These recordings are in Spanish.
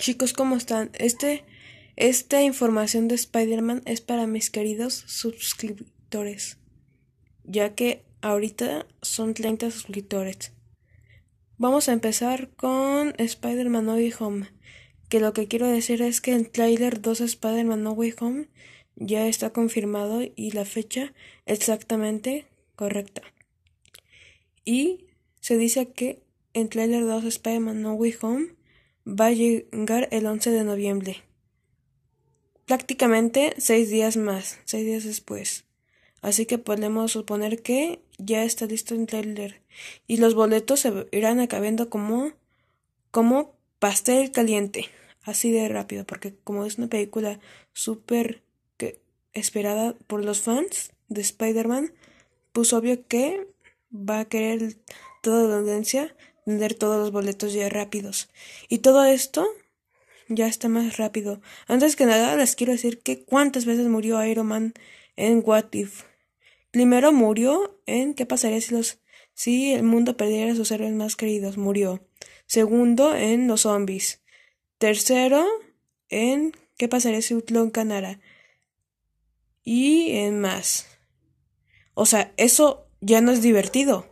Chicos, ¿cómo están? Este, esta información de Spider-Man es para mis queridos suscriptores, ya que ahorita son 30 suscriptores. Vamos a empezar con Spider-Man No Way Home, que lo que quiero decir es que el trailer 2 Spider-Man No Way Home ya está confirmado y la fecha exactamente correcta. Y se dice que en trailer 2 Spider-Man No Way Home va a llegar el 11 de noviembre. Prácticamente seis días más, seis días después. Así que podemos suponer que ya está listo el trailer y los boletos se irán acabando como, como pastel caliente, así de rápido, porque como es una película súper esperada por los fans de Spider-Man, pues obvio que va a querer toda la audiencia vender todos los boletos ya rápidos. Y todo esto ya está más rápido. Antes que nada, les quiero decir que cuántas veces murió Iron Man en What If. Primero murió en qué pasaría si los si el mundo perdiera a sus héroes más queridos. Murió. Segundo, en los zombies. Tercero, en qué pasaría si Utlón ganara. Y en más. O sea, eso ya no es divertido.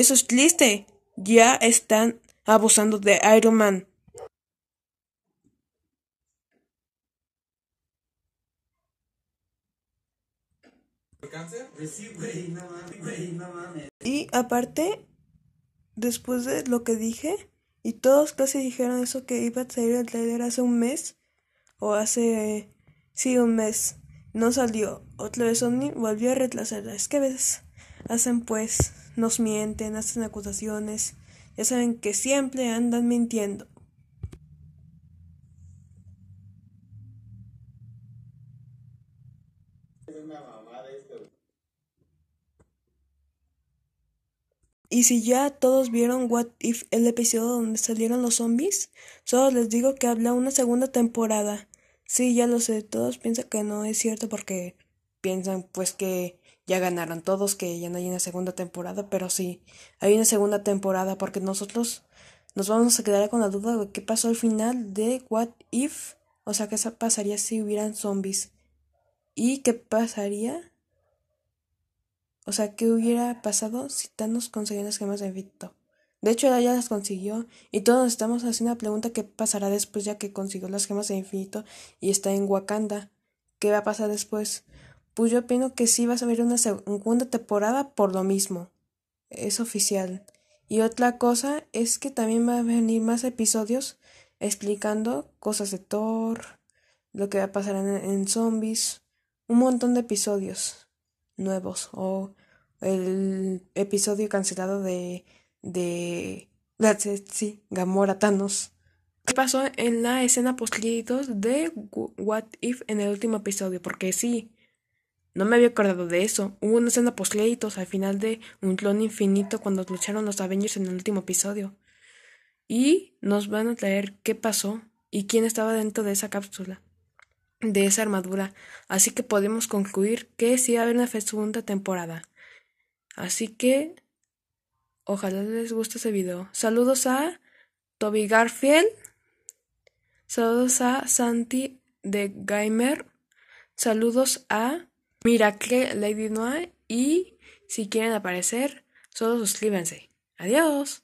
Eso es triste ya están abusando de Iron Man. Y aparte, después de lo que dije, y todos casi dijeron eso que iba a salir el trailer hace un mes, o hace, sí, un mes, no salió. Otra vez Omni volvió a retrasarla. Es que a veces hacen pues nos mienten, hacen acusaciones, ya saben que siempre andan mintiendo. Y si ya todos vieron What If, el episodio donde salieron los zombies, solo les digo que habla una segunda temporada. Sí, ya lo sé, todos piensan que no es cierto porque piensan pues que ya ganaron todos, que ya no hay una segunda temporada, pero sí, hay una segunda temporada porque nosotros nos vamos a quedar con la duda de qué pasó al final de What If, o sea, qué pasaría si hubieran zombies y qué pasaría, o sea, qué hubiera pasado si Thanos consiguió las gemas de infinito De hecho, ella ya las consiguió y todos nos estamos haciendo la pregunta qué pasará después ya que consiguió las gemas de infinito y está en Wakanda. ¿Qué va a pasar después? pues yo opino que sí vas a ver una segunda temporada por lo mismo. Es oficial. Y otra cosa es que también va a venir más episodios explicando cosas de Thor, lo que va a pasar en, zombies, un montón de episodios nuevos o el episodio cancelado de de sí, Gamora Thanos. ¿Qué pasó en la escena post de What If en el último episodio? Porque sí, no me había acordado de eso. Hubo una escena postcréditos al final de Un clon infinito cuando lucharon los Avengers en el último episodio. Y nos van a traer qué pasó y quién estaba dentro de esa cápsula, de esa armadura. Así que podemos concluir que sí va a haber una segunda temporada. Así que ojalá les guste ese video. Saludos a Toby Garfield. Saludos a Santi de Gamer. Saludos a Miracle Lady Noir y si quieren aparecer, solo suscríbanse. Adiós.